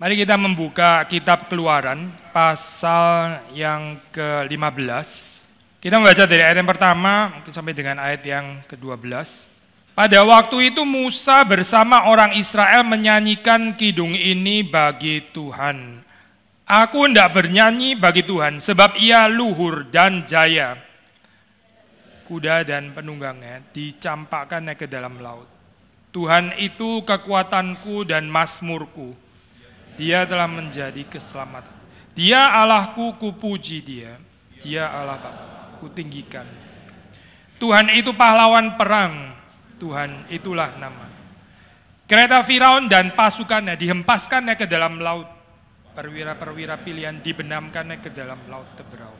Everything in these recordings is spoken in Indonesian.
Mari kita membuka kitab keluaran pasal yang ke-15. Kita membaca dari ayat yang pertama sampai dengan ayat yang ke-12. Pada waktu itu Musa bersama orang Israel menyanyikan kidung ini bagi Tuhan. Aku tidak bernyanyi bagi Tuhan sebab ia luhur dan jaya. Kuda dan penunggangnya dicampakkan ke dalam laut. Tuhan itu kekuatanku dan masmurku dia telah menjadi keselamatan. Dia Allahku, ku puji dia. Dia Allah Bapa, ku Tuhan itu pahlawan perang. Tuhan itulah nama. Kereta Firaun dan pasukannya dihempaskannya ke dalam laut. Perwira-perwira pilihan dibenamkannya ke dalam laut teberau.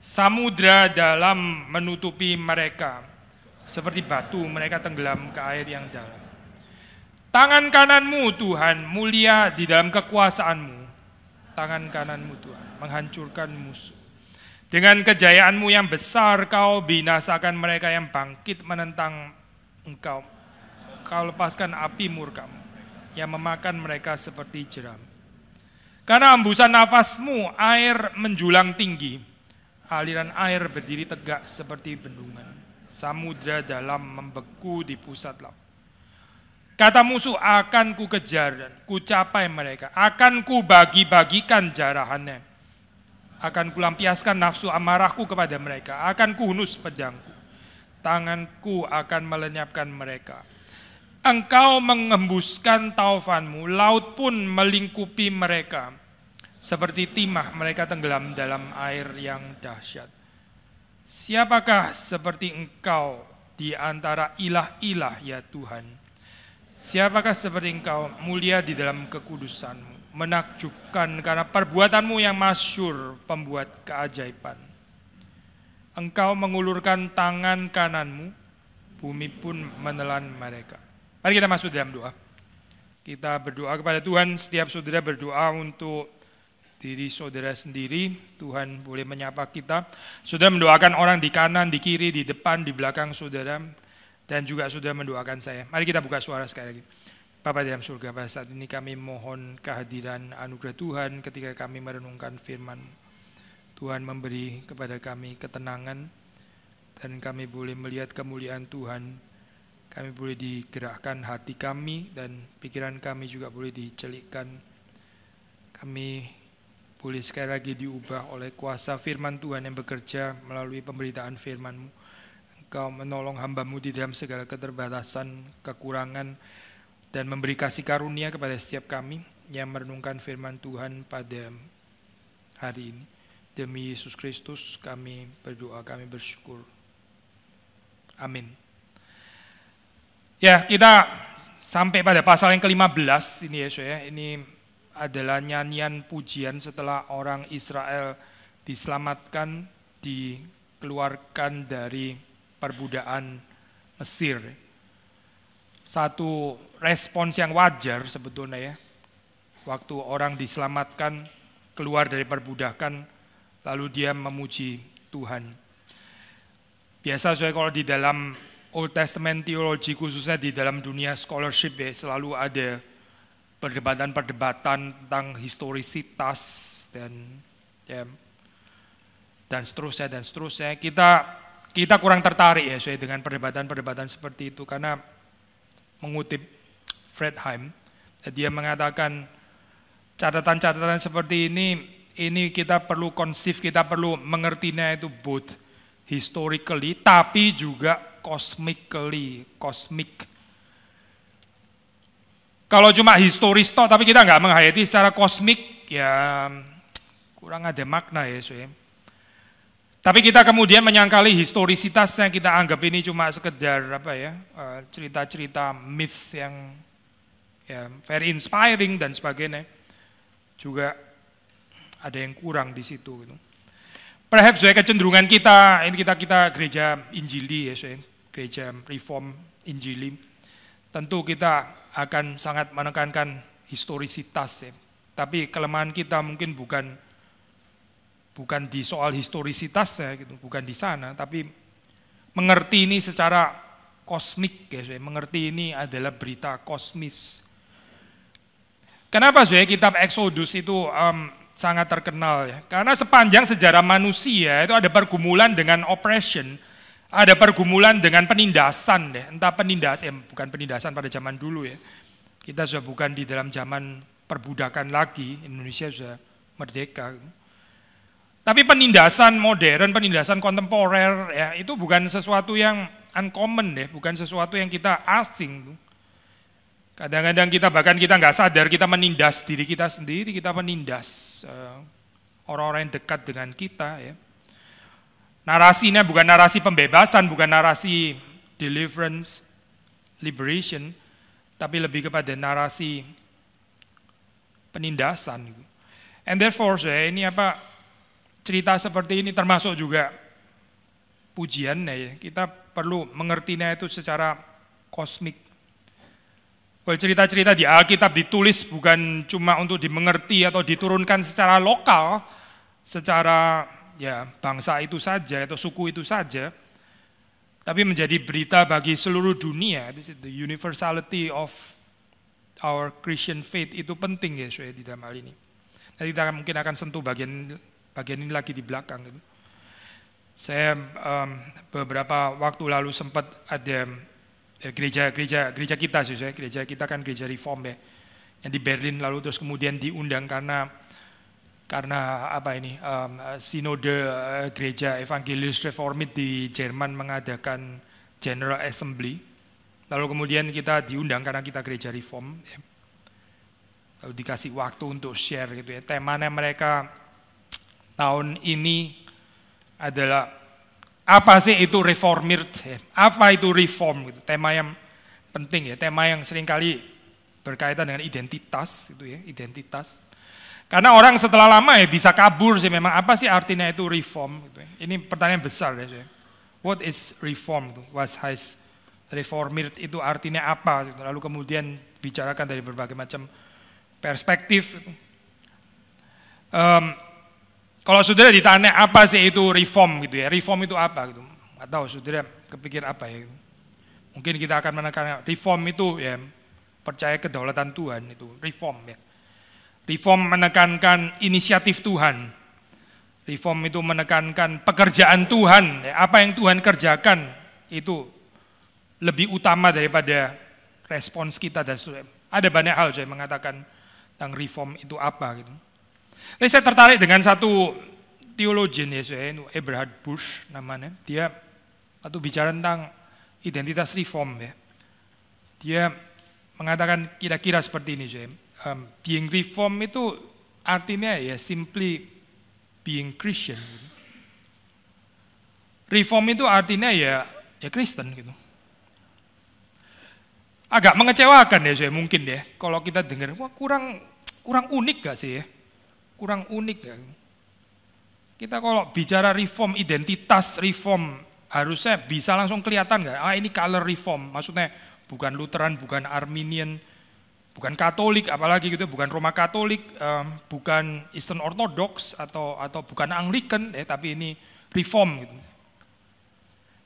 Samudra dalam menutupi mereka. Seperti batu mereka tenggelam ke air yang dalam Tangan kananmu Tuhan mulia di dalam kekuasaanmu. Tangan kananmu Tuhan menghancurkan musuh. Dengan kejayaanmu yang besar kau binasakan mereka yang bangkit menentang engkau. Kau lepaskan api murkamu yang memakan mereka seperti jeram. Karena hembusan nafasmu air menjulang tinggi. Aliran air berdiri tegak seperti bendungan. Samudra dalam membeku di pusat laut Kata musuh, akan ku kejar dan ku capai mereka. Akan ku bagi-bagikan jarahannya. Akan ku lampiaskan nafsu amarahku kepada mereka. Akan ku hunus pedangku. Tanganku akan melenyapkan mereka. Engkau mengembuskan taufanmu, laut pun melingkupi mereka. Seperti timah mereka tenggelam dalam air yang dahsyat. Siapakah seperti engkau di antara ilah-ilah ya Tuhan? Siapakah seperti engkau mulia di dalam kekudusanmu, menakjubkan karena perbuatanmu yang masyur pembuat keajaiban. Engkau mengulurkan tangan kananmu, bumi pun menelan mereka. Mari kita masuk dalam doa. Kita berdoa kepada Tuhan, setiap saudara berdoa untuk diri saudara sendiri, Tuhan boleh menyapa kita. Saudara mendoakan orang di kanan, di kiri, di depan, di belakang saudara dan juga sudah mendoakan saya. Mari kita buka suara sekali lagi. Bapa dalam surga, pada saat ini kami mohon kehadiran anugerah Tuhan ketika kami merenungkan firman. Tuhan memberi kepada kami ketenangan dan kami boleh melihat kemuliaan Tuhan. Kami boleh digerakkan hati kami dan pikiran kami juga boleh dicelikkan. Kami boleh sekali lagi diubah oleh kuasa firman Tuhan yang bekerja melalui pemberitaan firman-Mu. Engkau menolong hambamu di dalam segala keterbatasan, kekurangan, dan memberi kasih karunia kepada setiap kami yang merenungkan firman Tuhan pada hari ini. Demi Yesus Kristus kami berdoa, kami bersyukur. Amin. Ya, kita sampai pada pasal yang ke-15 ini ya, Yesus ya. Ini adalah nyanyian pujian setelah orang Israel diselamatkan, dikeluarkan dari perbudaan Mesir. Satu respons yang wajar sebetulnya ya. Waktu orang diselamatkan keluar dari perbudakan lalu dia memuji Tuhan. Biasa saya kalau di dalam Old Testament teologi khususnya di dalam dunia scholarship ya selalu ada perdebatan-perdebatan tentang historisitas dan ya, dan seterusnya dan seterusnya. Kita kita kurang tertarik ya saya dengan perdebatan-perdebatan seperti itu karena mengutip Fredheim dia mengatakan catatan-catatan seperti ini ini kita perlu konsif, kita perlu mengertinya itu both historically tapi juga cosmically, cosmic. Kalau cuma historis toh, tapi kita nggak menghayati secara kosmik, ya kurang ada makna ya. Soalnya. Tapi kita kemudian menyangkali historisitas yang kita anggap ini cuma sekedar apa ya eh, cerita-cerita myth yang ya, very inspiring dan sebagainya. Juga ada yang kurang di situ. Gitu. Perhaps saya kecenderungan kita ini kita kita gereja Injili ya, saya, gereja Reform Injili. Tentu kita akan sangat menekankan historisitas ya. Tapi kelemahan kita mungkin bukan bukan di soal historisitas historisitasnya gitu, bukan di sana, tapi mengerti ini secara kosmik ya, saya mengerti ini adalah berita kosmis. Kenapa saya kitab Exodus itu um, sangat terkenal ya? Karena sepanjang sejarah manusia itu ada pergumulan dengan oppression, ada pergumulan dengan penindasan deh, entah penindas, eh, bukan penindasan pada zaman dulu ya. Kita sudah bukan di dalam zaman perbudakan lagi, Indonesia sudah merdeka. Tapi penindasan modern, penindasan kontemporer ya itu bukan sesuatu yang uncommon deh, bukan sesuatu yang kita asing. Kadang-kadang kita bahkan kita nggak sadar kita menindas diri kita sendiri, kita menindas eh, orang-orang yang dekat dengan kita ya. Narasinya bukan narasi pembebasan, bukan narasi deliverance, liberation, tapi lebih kepada narasi penindasan. And therefore, saya ini apa cerita seperti ini termasuk juga pujiannya ya. Kita perlu mengertinya itu secara kosmik. kalau cerita-cerita di Alkitab ditulis bukan cuma untuk dimengerti atau diturunkan secara lokal, secara ya bangsa itu saja atau suku itu saja, tapi menjadi berita bagi seluruh dunia. The universality of our Christian faith itu penting ya, saya di dalam hal ini. Nanti kita mungkin akan sentuh bagian bagian ini lagi di belakang. Saya um, beberapa waktu lalu sempat ada gereja eh, gereja gereja gereja kita sih, saya gereja kita kan gereja reform ya, yang di Berlin lalu terus kemudian diundang karena karena apa ini um, sinode eh, gereja evangelis reformit di Jerman mengadakan general assembly lalu kemudian kita diundang karena kita gereja reform ya. lalu dikasih waktu untuk share gitu ya temanya mereka tahun ini adalah apa sih itu reformir? Apa itu reform? Gitu? Tema yang penting ya, tema yang seringkali berkaitan dengan identitas itu ya, identitas. Karena orang setelah lama ya bisa kabur sih memang apa sih artinya itu reform gitu ya? Ini pertanyaan besar ya. What is reform? Gitu? What has reformir itu artinya apa? Lalu kemudian bicarakan dari berbagai macam perspektif. Um, kalau saudara ditanya apa sih itu reform gitu ya, reform itu apa gitu. Atau saudara kepikir apa ya. Mungkin kita akan menekan reform itu ya percaya kedaulatan Tuhan itu reform ya. Reform menekankan inisiatif Tuhan. Reform itu menekankan pekerjaan Tuhan, ya, apa yang Tuhan kerjakan itu lebih utama daripada respons kita dan saudara. Ada banyak hal saya mengatakan tentang reform itu apa gitu. Tapi saya tertarik dengan satu teologian ya, Eberhard Bush, namanya. Dia atau bicara tentang identitas reform ya. Dia mengatakan kira-kira seperti ini, saya. Um, being reform itu artinya ya simply being Christian. Reform itu artinya ya ya Kristen gitu. Agak mengecewakan ya saya mungkin ya kalau kita dengar wah kurang kurang unik gak sih ya? kurang unik ya. Kita kalau bicara reform identitas reform harusnya bisa langsung kelihatan nggak? Ah ini color reform, maksudnya bukan Lutheran, bukan Arminian, bukan Katolik apalagi gitu, bukan Roma Katolik, eh, bukan Eastern Orthodox atau atau bukan Anglican, eh, tapi ini reform gitu.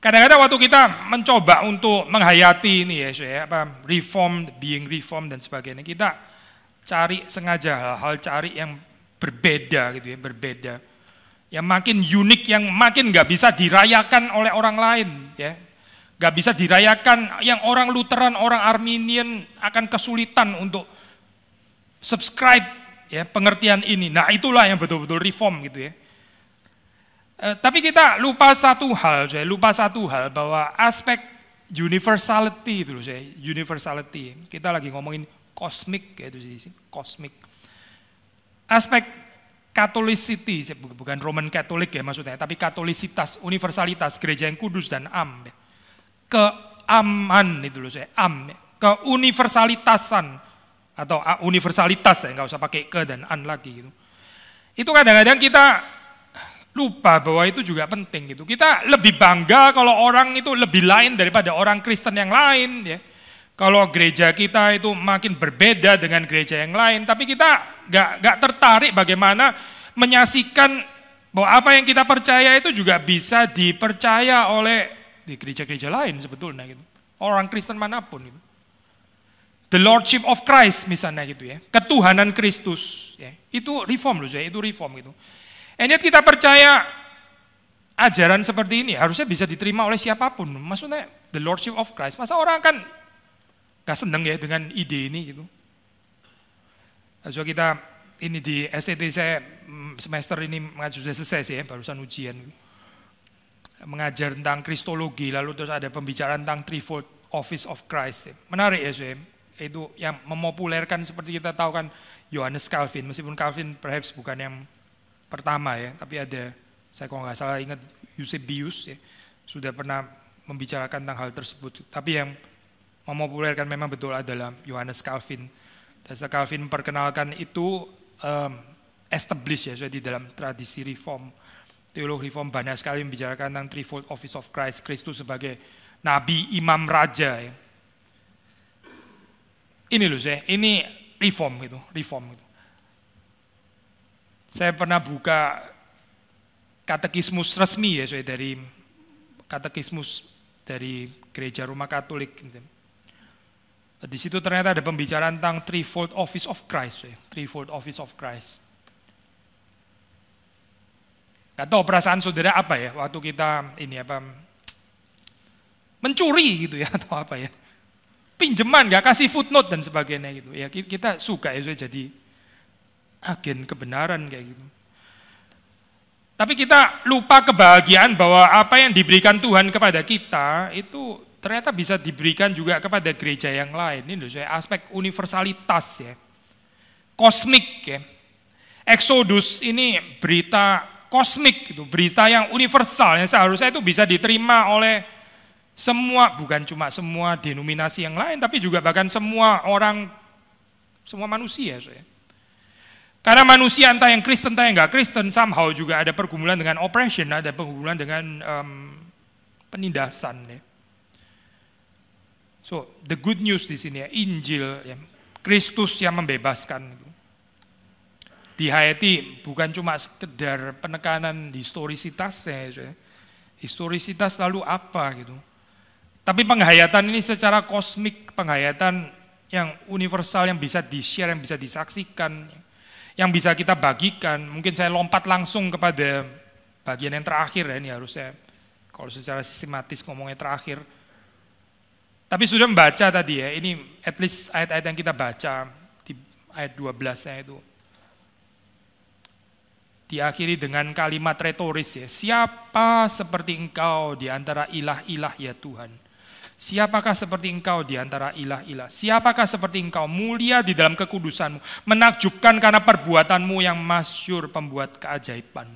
Kadang-kadang waktu kita mencoba untuk menghayati ini ya, ya apa reform, being reform dan sebagainya, kita cari sengaja hal-hal cari yang berbeda gitu ya, berbeda. Yang makin unik, yang makin nggak bisa dirayakan oleh orang lain ya. Gak bisa dirayakan yang orang Lutheran, orang Arminian akan kesulitan untuk subscribe ya pengertian ini. Nah itulah yang betul-betul reform gitu ya. E, tapi kita lupa satu hal, saya lupa satu hal bahwa aspek universality itu saya universality. Kita lagi ngomongin kosmik gitu ya, sih, kosmik aspek Katolicity, bukan Roman Katolik ya maksudnya, tapi Katolisitas, universalitas, gereja yang kudus dan am. Ya. Keaman itu loh saya, am. Ya. Keuniversalitasan atau universalitas ya, nggak usah pakai ke dan an lagi gitu. Itu kadang-kadang kita lupa bahwa itu juga penting gitu. Kita lebih bangga kalau orang itu lebih lain daripada orang Kristen yang lain ya. Kalau gereja kita itu makin berbeda dengan gereja yang lain, tapi kita gak gak tertarik bagaimana menyaksikan bahwa apa yang kita percaya itu juga bisa dipercaya oleh di gereja-gereja lain sebetulnya gitu. Orang Kristen manapun gitu. The Lordship of Christ misalnya gitu ya. Ketuhanan Kristus ya. Itu reform loh saya, itu reform gitu. And kita percaya ajaran seperti ini harusnya bisa diterima oleh siapapun. Maksudnya the Lordship of Christ. Masa orang kan gak seneng ya dengan ide ini gitu. So kita ini di STT saya mm, semester ini mengajar sudah selesai sih ya, barusan ujian. Mengajar tentang Kristologi, lalu terus ada pembicaraan tentang Threefold Office of Christ. Menarik ya saya, itu yang memopulerkan seperti kita tahu kan Johannes Calvin, meskipun Calvin perhaps bukan yang pertama ya, tapi ada, saya kalau nggak salah ingat Eusebius ya, sudah pernah membicarakan tentang hal tersebut. Tapi yang memopulerkan memang betul adalah Johannes Calvin Tesla Calvin memperkenalkan itu um, established ya, jadi dalam tradisi reform, teolog reform banyak sekali membicarakan tentang threefold office of Christ, Kristus sebagai nabi, imam, raja. Ya. Ini loh saya, ini reform gitu, reform gitu. Saya pernah buka katekismus resmi ya saya dari katekismus dari gereja rumah Katolik. Gitu di situ ternyata ada pembicaraan tentang threefold office of Christ, threefold office of Christ. Gak tahu perasaan saudara apa ya waktu kita ini apa mencuri gitu ya atau apa ya Pinjeman gak kasih footnote dan sebagainya gitu ya kita suka ya jadi agen kebenaran kayak gitu. Tapi kita lupa kebahagiaan bahwa apa yang diberikan Tuhan kepada kita itu ternyata bisa diberikan juga kepada gereja yang lain. Ini loh saya aspek universalitas ya. Kosmik ya. Exodus ini berita kosmik gitu, berita yang universal yang seharusnya itu bisa diterima oleh semua bukan cuma semua denominasi yang lain tapi juga bahkan semua orang semua manusia saya. Karena manusia entah yang Kristen entah yang nggak Kristen somehow juga ada pergumulan dengan oppression, ada pergumulan dengan um, penindasan ya. So the good news di sini ya Injil ya Kristus yang membebaskan. Di Haiti bukan cuma sekedar penekanan historisitasnya, ya. historisitas lalu apa gitu. Tapi penghayatan ini secara kosmik, penghayatan yang universal, yang bisa di-share, yang bisa disaksikan, yang bisa kita bagikan. Mungkin saya lompat langsung kepada bagian yang terakhir ya, ini harusnya. kalau secara sistematis ngomongnya terakhir, tapi sudah membaca tadi ya, ini at least ayat-ayat yang kita baca di ayat 12 nya itu. Diakhiri dengan kalimat retoris ya, siapa seperti engkau di antara ilah-ilah ya Tuhan? Siapakah seperti engkau di antara ilah-ilah? Siapakah seperti engkau mulia di dalam kekudusanmu? Menakjubkan karena perbuatanmu yang masyur pembuat keajaiban.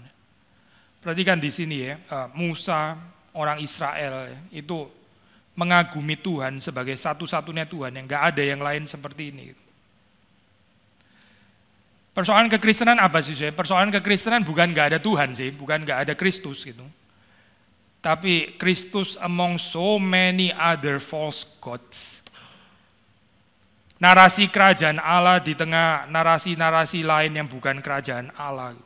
Perhatikan di sini ya, eh, Musa, orang Israel itu mengagumi Tuhan sebagai satu-satunya Tuhan yang gak ada yang lain seperti ini. Persoalan kekristenan apa sih? Saya? Persoalan kekristenan bukan gak ada Tuhan sih, bukan gak ada Kristus gitu. Tapi Kristus among so many other false gods. Narasi kerajaan Allah di tengah narasi-narasi lain yang bukan kerajaan Allah.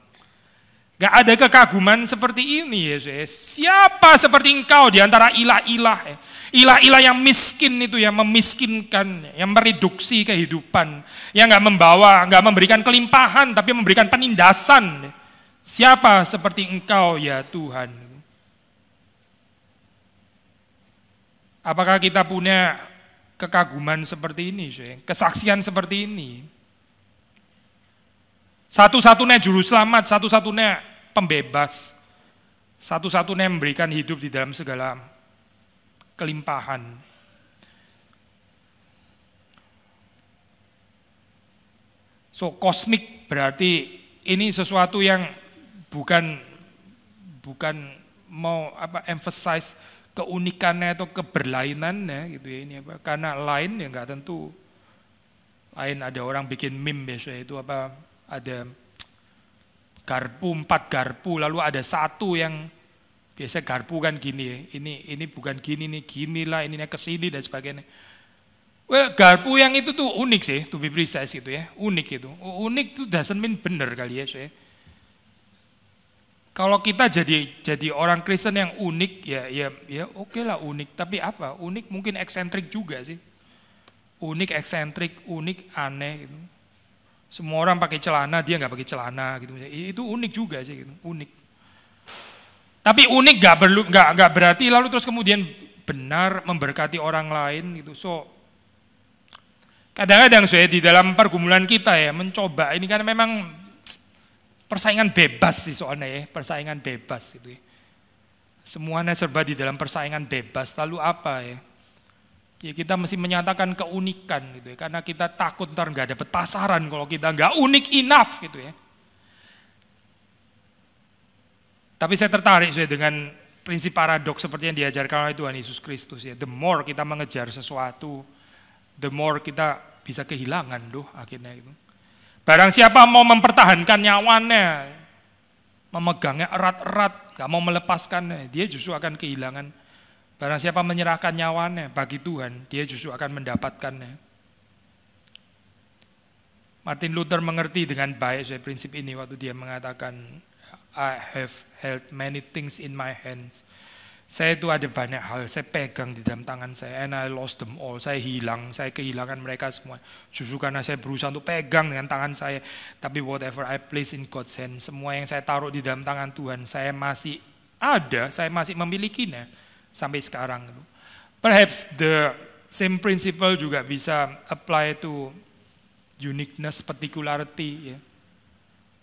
Gak ada kekaguman seperti ini Yesus. Siapa seperti engkau di antara ilah-ilah? Ya? Ilah-ilah yang miskin itu yang memiskinkan, yang mereduksi kehidupan, yang nggak membawa, nggak memberikan kelimpahan, tapi memberikan penindasan. Siapa seperti engkau ya Tuhan? Apakah kita punya kekaguman seperti ini, kesaksian seperti ini? Satu-satunya juru selamat, satu-satunya pembebas, satu-satunya yang memberikan hidup di dalam segala kelimpahan. So kosmik berarti ini sesuatu yang bukan bukan mau apa emphasize keunikannya atau keberlainannya gitu ya ini apa karena lain ya nggak tentu lain ada orang bikin meme biasanya itu apa ada garpu, empat garpu, lalu ada satu yang biasa garpu kan gini ya, ini ini bukan gini nih, gini lah, ini kesini dan sebagainya. Well, garpu yang itu tuh unik sih, to be precise gitu ya, unik itu. Unik itu doesn't mean bener kali ya, saya. Kalau kita jadi jadi orang Kristen yang unik ya ya ya oke okay lah unik, tapi apa? Unik mungkin eksentrik juga sih. Unik, eksentrik, unik, aneh gitu. Semua orang pakai celana, dia nggak pakai celana gitu. Itu unik juga sih gitu, unik. Tapi unik nggak perlu nggak nggak berarti lalu terus kemudian benar memberkati orang lain gitu. So kadang-kadang saya di dalam pergumulan kita ya mencoba ini kan memang persaingan bebas sih soalnya ya persaingan bebas gitu ya. Semuanya serba di dalam persaingan bebas. Lalu apa ya? Ya kita mesti menyatakan keunikan gitu ya. Karena kita takut ntar nggak dapet pasaran kalau kita nggak unik enough gitu ya. Tapi saya tertarik saya dengan prinsip paradoks seperti yang diajarkan oleh Tuhan Yesus Kristus ya. The more kita mengejar sesuatu, the more kita bisa kehilangan doh akhirnya itu. Barang siapa mau mempertahankan nyawanya, memegangnya erat-erat, gak mau melepaskannya, dia justru akan kehilangan Barang siapa menyerahkan nyawanya bagi Tuhan, dia justru akan mendapatkannya. Martin Luther mengerti dengan baik saya prinsip ini waktu dia mengatakan I have held many things in my hands. Saya itu ada banyak hal, saya pegang di dalam tangan saya, and I lost them all. Saya hilang, saya kehilangan mereka semua. Justru karena saya berusaha untuk pegang dengan tangan saya, tapi whatever I place in God's hands, semua yang saya taruh di dalam tangan Tuhan, saya masih ada, saya masih memilikinya sampai sekarang. Perhaps the same principle juga bisa apply to uniqueness, particularity, ya.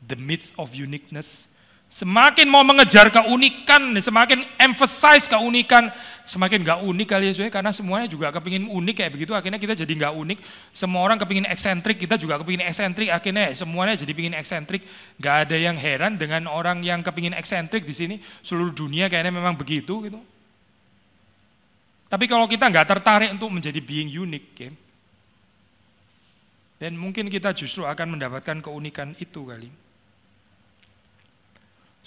the myth of uniqueness. Semakin mau mengejar keunikan, semakin emphasize keunikan, semakin gak unik kali ya Zoe, karena semuanya juga kepingin unik kayak begitu, akhirnya kita jadi gak unik. Semua orang kepingin eksentrik, kita juga kepingin eksentrik, akhirnya semuanya jadi pingin eksentrik. Gak ada yang heran dengan orang yang kepingin eksentrik di sini, seluruh dunia kayaknya memang begitu gitu. Tapi kalau kita nggak tertarik untuk menjadi being unique, okay? Ya, dan mungkin kita justru akan mendapatkan keunikan itu kali.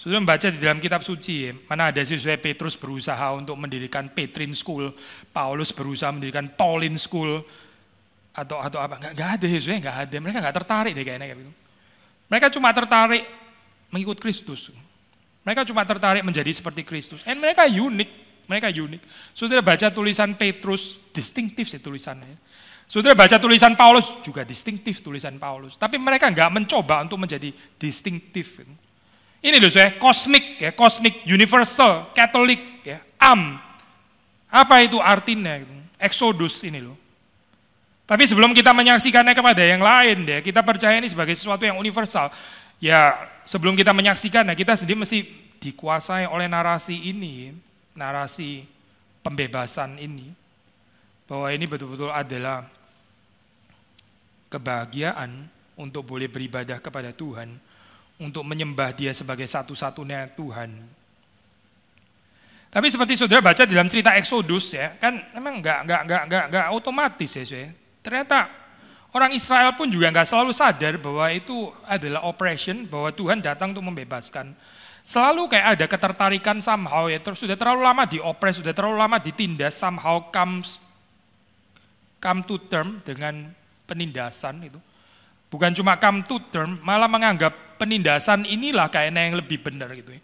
Sudah membaca di dalam kitab suci, ya, mana ada siswa Petrus berusaha untuk mendirikan Petrin School, Paulus berusaha mendirikan Pauline School, atau atau apa? Nggak, nggak ada siswa, nggak ada. Mereka nggak tertarik deh kayaknya. Gitu. Mereka cuma tertarik mengikut Kristus. Mereka cuma tertarik menjadi seperti Kristus. Dan mereka unik. Mereka unik. Saudara baca tulisan Petrus, distinctif sih tulisannya. Saudara baca tulisan Paulus, juga distinctif tulisan Paulus. Tapi mereka nggak mencoba untuk menjadi distinctif. Ini loh saya, kosmik ya, kosmik, universal, katolik ya, am. Apa itu artinya? Exodus ini loh. Tapi sebelum kita menyaksikannya kepada yang lain deh, kita percaya ini sebagai sesuatu yang universal. Ya, sebelum kita menyaksikannya, kita sendiri mesti dikuasai oleh narasi ini narasi pembebasan ini bahwa ini betul-betul adalah kebahagiaan untuk boleh beribadah kepada Tuhan, untuk menyembah Dia sebagai satu-satunya Tuhan. Tapi seperti saudara baca dalam cerita Exodus ya, kan memang nggak nggak nggak nggak nggak otomatis ya, saya. Ternyata orang Israel pun juga nggak selalu sadar bahwa itu adalah oppression, bahwa Tuhan datang untuk membebaskan. Selalu kayak ada ketertarikan somehow ya, terus sudah terlalu lama diopres, sudah terlalu lama ditindas, somehow comes come to term dengan penindasan itu. Bukan cuma come to term, malah menganggap penindasan inilah kayaknya yang lebih benar gitu ya.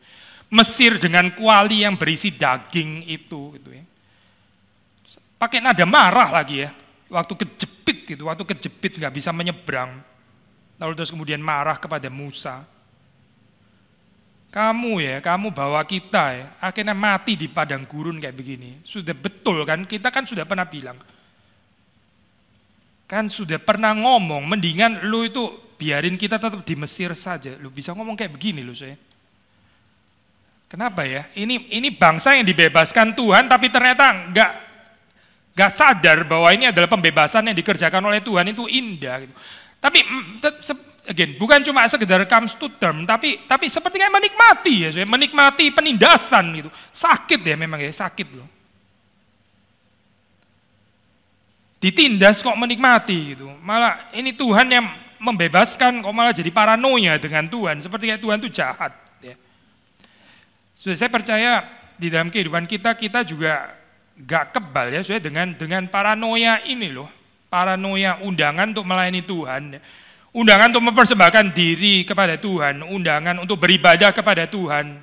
Mesir dengan kuali yang berisi daging itu gitu ya. Pakai nada marah lagi ya, waktu kejepit gitu, waktu kejepit nggak bisa menyeberang. Lalu terus kemudian marah kepada Musa. Kamu ya, kamu bawa kita ya, akhirnya mati di padang gurun kayak begini. Sudah betul kan, kita kan sudah pernah bilang. Kan sudah pernah ngomong, mendingan lu itu biarin kita tetap di Mesir saja. Lu bisa ngomong kayak begini lu saya. Kenapa ya? Ini ini bangsa yang dibebaskan Tuhan tapi ternyata nggak nggak sadar bahwa ini adalah pembebasan yang dikerjakan oleh Tuhan itu indah. Gitu. Tapi mm, again, bukan cuma sekedar comes to term, tapi tapi sepertinya menikmati ya, menikmati penindasan gitu. Sakit ya memang ya, sakit loh. Ditindas kok menikmati gitu. Malah ini Tuhan yang membebaskan kok malah jadi paranoia dengan Tuhan. seperti kayak Tuhan itu jahat. Ya. So, saya percaya di dalam kehidupan kita, kita juga gak kebal ya, saya dengan dengan paranoia ini loh. Paranoia undangan untuk melayani Tuhan. Ya Undangan untuk mempersembahkan diri kepada Tuhan, undangan untuk beribadah kepada Tuhan,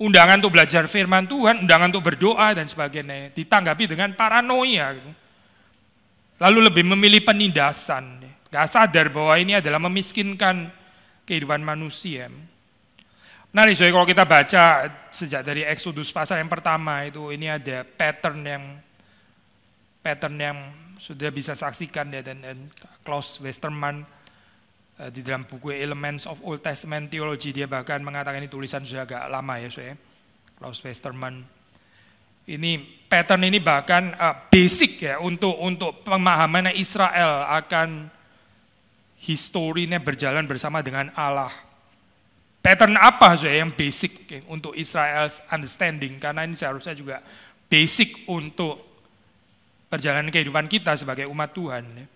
undangan untuk belajar firman Tuhan, undangan untuk berdoa dan sebagainya. Ditanggapi dengan paranoia. Gitu. Lalu lebih memilih penindasan. Gak sadar bahwa ini adalah memiskinkan kehidupan manusia. Nah, jadi kalau kita baca sejak dari Exodus pasal yang pertama itu ini ada pattern yang pattern yang sudah bisa saksikan ya dan, dan Klaus Westermann Eh, di dalam buku Elements of Old Testament Theology dia bahkan mengatakan ini tulisan sudah agak lama ya saya Klaus Westermann ini pattern ini bahkan uh, basic ya untuk untuk pemahaman Israel akan historinya berjalan bersama dengan Allah pattern apa saya yang basic ya, untuk Israel's understanding karena ini seharusnya juga basic untuk perjalanan kehidupan kita sebagai umat Tuhan ya.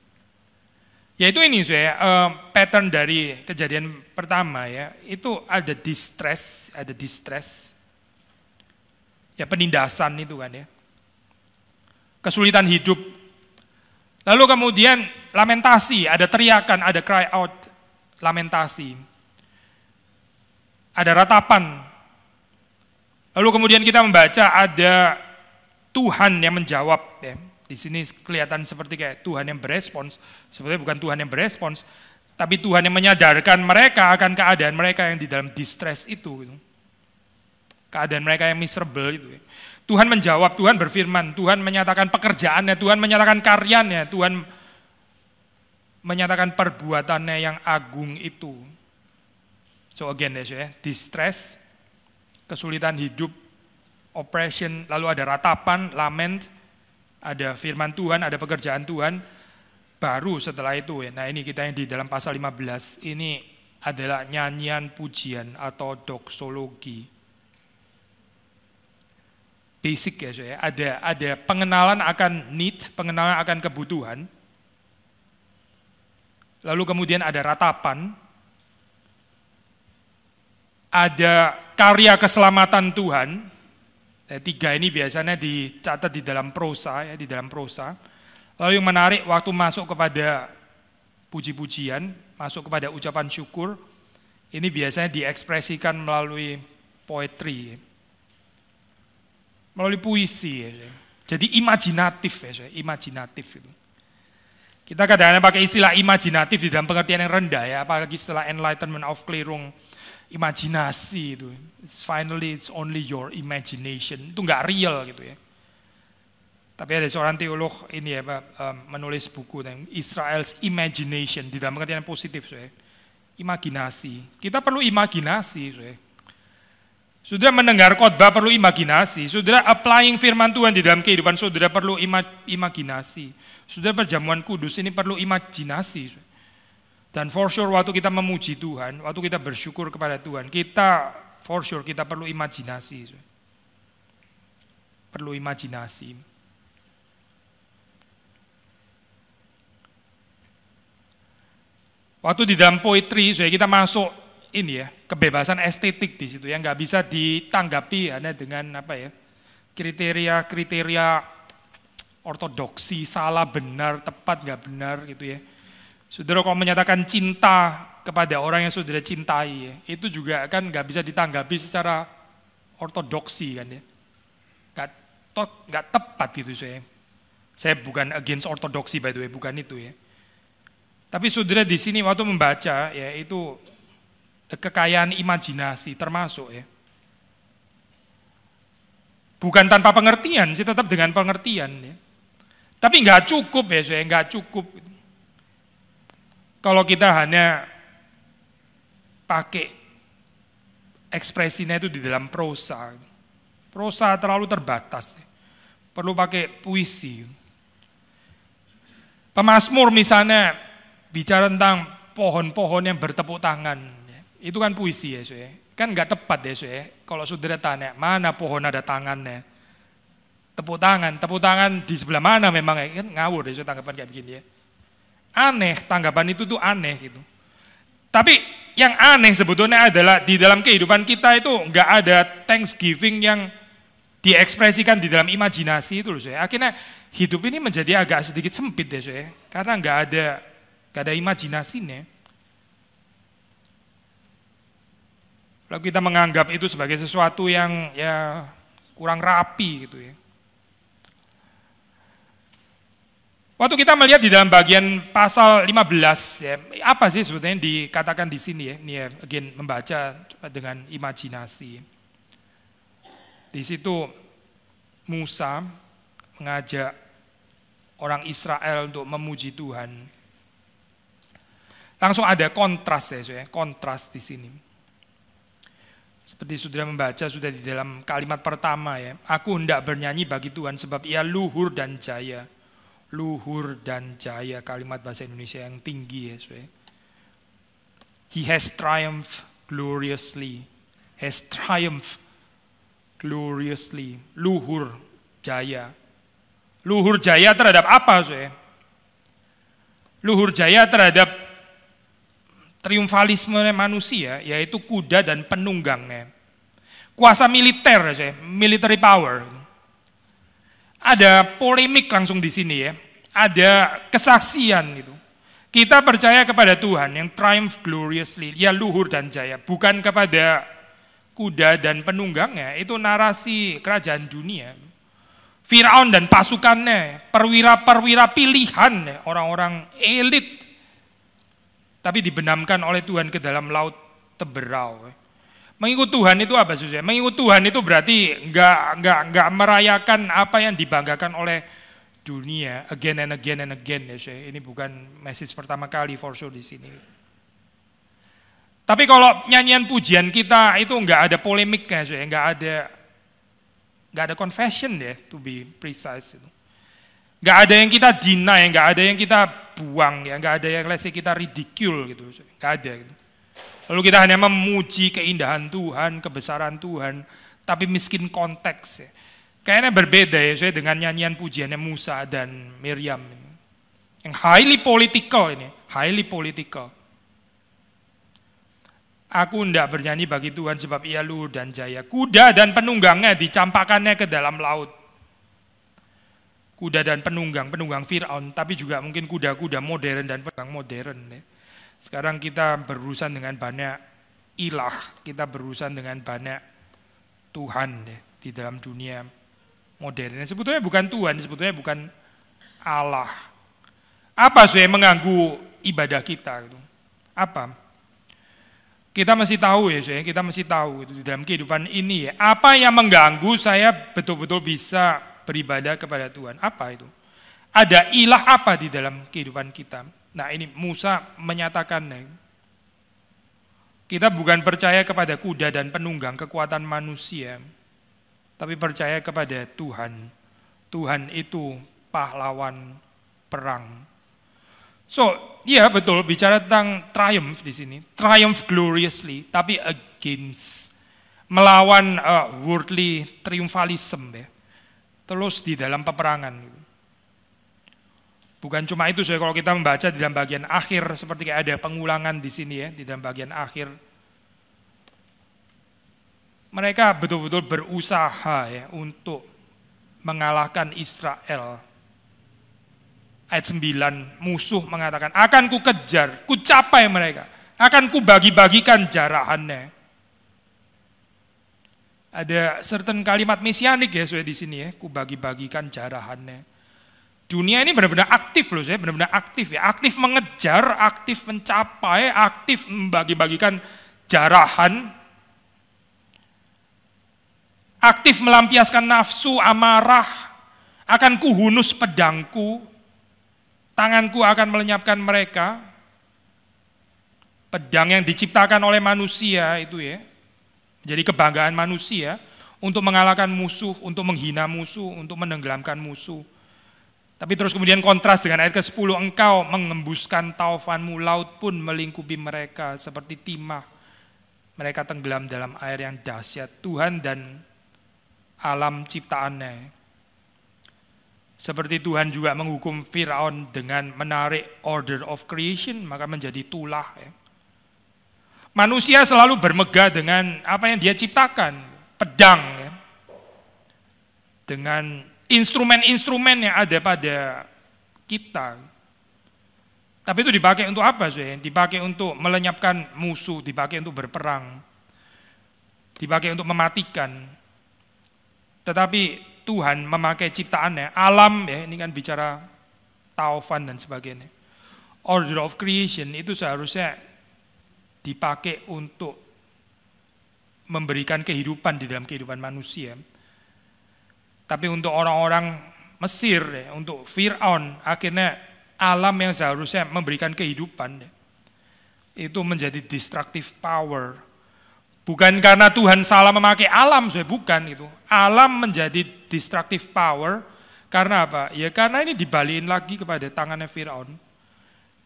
Yaitu ini saya uh, pattern dari kejadian pertama ya, itu ada distress, ada distress. Ya penindasan itu kan ya. Kesulitan hidup. Lalu kemudian lamentasi, ada teriakan, ada cry out, lamentasi. Ada ratapan. Lalu kemudian kita membaca ada Tuhan yang menjawab ya. Di sini kelihatan seperti kayak Tuhan yang berespons, sebenarnya bukan Tuhan yang berespons, tapi Tuhan yang menyadarkan mereka akan keadaan mereka yang di dalam distress itu. Gitu. Keadaan mereka yang miserable itu. Tuhan menjawab, Tuhan berfirman, Tuhan menyatakan pekerjaannya, Tuhan menyatakan karyanya, Tuhan menyatakan perbuatannya yang agung itu. So again ya, distress, kesulitan hidup, oppression, lalu ada ratapan, lament, ada firman Tuhan, ada pekerjaan Tuhan, baru setelah itu. Ya. Nah ini kita yang di dalam pasal 15, ini adalah nyanyian pujian atau doksologi. Basic ya, saya. ada ada pengenalan akan need, pengenalan akan kebutuhan. Lalu kemudian ada ratapan, ada karya keselamatan Tuhan, Ya, tiga ini biasanya dicatat di dalam prosa, ya, di dalam prosa. Lalu yang menarik waktu masuk kepada puji-pujian, masuk kepada ucapan syukur, ini biasanya diekspresikan melalui poetry, melalui puisi. Ya. Jadi imajinatif ya, imajinatif itu. Kita kadang-kadang pakai istilah imajinatif di dalam pengertian yang rendah ya, apalagi setelah Enlightenment of clearing imajinasi itu. It's finally it's only your imagination. Itu nggak real gitu ya. Tapi ada seorang teolog ini ya Pak, um, menulis buku dan Israel's imagination di dalam pengertian positif saya. Imajinasi. Kita perlu imajinasi saya. sudah mendengar khotbah perlu imajinasi. Sudah applying firman Tuhan di dalam kehidupan saudara perlu imajinasi. Sudah perjamuan kudus ini perlu imajinasi. Saya. Dan for sure waktu kita memuji Tuhan, waktu kita bersyukur kepada Tuhan, kita for sure kita perlu imajinasi. Perlu imajinasi. Waktu di dalam poetry, saya kita masuk ini ya, kebebasan estetik di situ yang nggak bisa ditanggapi hanya dengan apa ya, kriteria-kriteria ortodoksi, salah benar, tepat nggak benar gitu ya Saudara kalau menyatakan cinta kepada orang yang saudara cintai, ya? itu juga kan nggak bisa ditanggapi secara ortodoksi kan ya. Gak, to, nggak tepat gitu saya. Saya bukan against ortodoksi by the way, bukan itu ya. Tapi saudara di sini waktu membaca ya itu kekayaan imajinasi termasuk ya. Bukan tanpa pengertian, sih tetap dengan pengertian ya. Tapi nggak cukup ya saya, nggak cukup. Gitu. Kalau kita hanya pakai ekspresinya itu di dalam prosa. Prosa terlalu terbatas. Perlu pakai puisi. Pemasmur misalnya bicara tentang pohon-pohon yang bertepuk tangan. Itu kan puisi ya, saya. Kan nggak tepat ya, saya. Kalau saudara tanya, mana pohon ada tangannya? Tepuk tangan, tepuk tangan di sebelah mana memang ya? Kan ngawur ya, tanggapan kayak begini ya. Aneh, tanggapan itu tuh aneh gitu. Tapi yang aneh sebetulnya adalah di dalam kehidupan kita itu nggak ada Thanksgiving yang diekspresikan di dalam imajinasi itu loh saya. Akhirnya hidup ini menjadi agak sedikit sempit deh saya, karena nggak ada nggak ada imajinasinya. Lalu kita menganggap itu sebagai sesuatu yang ya kurang rapi gitu ya. Waktu kita melihat di dalam bagian pasal 15, ya, apa sih sebetulnya yang dikatakan di sini ya? Ini ya, again membaca dengan imajinasi. Di situ Musa mengajak orang Israel untuk memuji Tuhan. Langsung ada kontras ya, ya kontras di sini. Seperti sudah membaca sudah di dalam kalimat pertama ya, aku hendak bernyanyi bagi Tuhan sebab ia luhur dan jaya luhur dan jaya kalimat bahasa Indonesia yang tinggi ya saudara. He has triumphed gloriously. Has triumphed gloriously. Luhur jaya. Luhur jaya terhadap apa saudara? Luhur jaya terhadap triumfalisme manusia yaitu kuda dan penunggangnya. Kuasa militer saudara, ya, military power. Ada polemik langsung di sini ya ada kesaksian itu. Kita percaya kepada Tuhan yang triumph gloriously, ya luhur dan jaya, bukan kepada kuda dan penunggangnya, itu narasi kerajaan dunia. Firaun dan pasukannya, perwira-perwira pilihan, ya, orang-orang elit. Tapi dibenamkan oleh Tuhan ke dalam laut teberau. Ya. Mengikut Tuhan itu apa susah? Mengikut Tuhan itu berarti nggak nggak nggak merayakan apa yang dibanggakan oleh dunia again and again and again ya Syekh. Ini bukan message pertama kali for sure di sini. Tapi kalau nyanyian pujian kita itu nggak ada polemiknya Syekh, nggak ada nggak ada confession ya to be precise itu. Nggak ada yang kita deny, nggak ada yang kita buang ya, nggak ada yang let's kita ridicule gitu, nggak ada. Gitu. Lalu kita hanya memuji keindahan Tuhan, kebesaran Tuhan, tapi miskin konteks ya. Kayaknya berbeda ya saya dengan nyanyian pujiannya Musa dan Miriam. Yang highly political ini, highly political. Aku tidak bernyanyi bagi Tuhan sebab ia luhur dan jaya. Kuda dan penunggangnya dicampakannya ke dalam laut. Kuda dan penunggang, penunggang Fir'aun, tapi juga mungkin kuda-kuda modern dan penunggang modern. Ya. Sekarang kita berurusan dengan banyak ilah, kita berurusan dengan banyak Tuhan ya, di dalam dunia modern. Sebetulnya bukan Tuhan, sebetulnya bukan Allah. Apa sih yang mengganggu ibadah kita? Gitu? Apa? Kita masih tahu ya, saya kita masih tahu di dalam kehidupan ini ya. Apa yang mengganggu saya betul-betul bisa beribadah kepada Tuhan? Apa itu? Ada ilah apa di dalam kehidupan kita? Nah ini Musa menyatakan Kita bukan percaya kepada kuda dan penunggang kekuatan manusia, tapi percaya kepada Tuhan. Tuhan itu pahlawan perang. So, iya yeah, betul bicara tentang triumph di sini. Triumph gloriously, tapi against melawan uh, worldly triumphalism ya. Terus di dalam peperangan. Gitu. Bukan cuma itu, saya kalau kita membaca di dalam bagian akhir seperti ada pengulangan di sini ya, di dalam bagian akhir mereka betul-betul berusaha ya untuk mengalahkan Israel. Ayat 9, musuh mengatakan, akan ku kejar, ku capai mereka, akan ku bagi-bagikan jarahannya. Ada certain kalimat mesianik ya saya di sini ya, ku bagi-bagikan jarahannya. Dunia ini benar-benar aktif loh, saya benar-benar aktif ya, aktif mengejar, aktif mencapai, aktif membagi-bagikan jarahan aktif melampiaskan nafsu, amarah, akan kuhunus pedangku, tanganku akan melenyapkan mereka. Pedang yang diciptakan oleh manusia itu ya, jadi kebanggaan manusia untuk mengalahkan musuh, untuk menghina musuh, untuk menenggelamkan musuh. Tapi terus kemudian kontras dengan ayat ke-10, engkau mengembuskan taufanmu, laut pun melingkupi mereka seperti timah. Mereka tenggelam dalam air yang dahsyat. Tuhan dan alam ciptaannya. Seperti Tuhan juga menghukum Firaun dengan menarik order of creation, maka menjadi tulah. Ya. Manusia selalu bermegah dengan apa yang dia ciptakan, pedang, ya. dengan instrumen-instrumen yang ada pada kita. Tapi itu dipakai untuk apa sih? Dipakai untuk melenyapkan musuh, dipakai untuk berperang, dipakai untuk mematikan. Tetapi Tuhan memakai ciptaannya, alam ya, ini kan bicara taufan dan sebagainya. Order of creation itu seharusnya dipakai untuk memberikan kehidupan di dalam kehidupan manusia. Tapi untuk orang-orang Mesir, ya, untuk Fir'aun, akhirnya alam yang seharusnya memberikan kehidupan ya, itu menjadi destructive power Bukan karena Tuhan salah memakai alam, saya bukan itu. Alam menjadi destructive power karena apa? Ya karena ini dibalikin lagi kepada tangannya Firaun.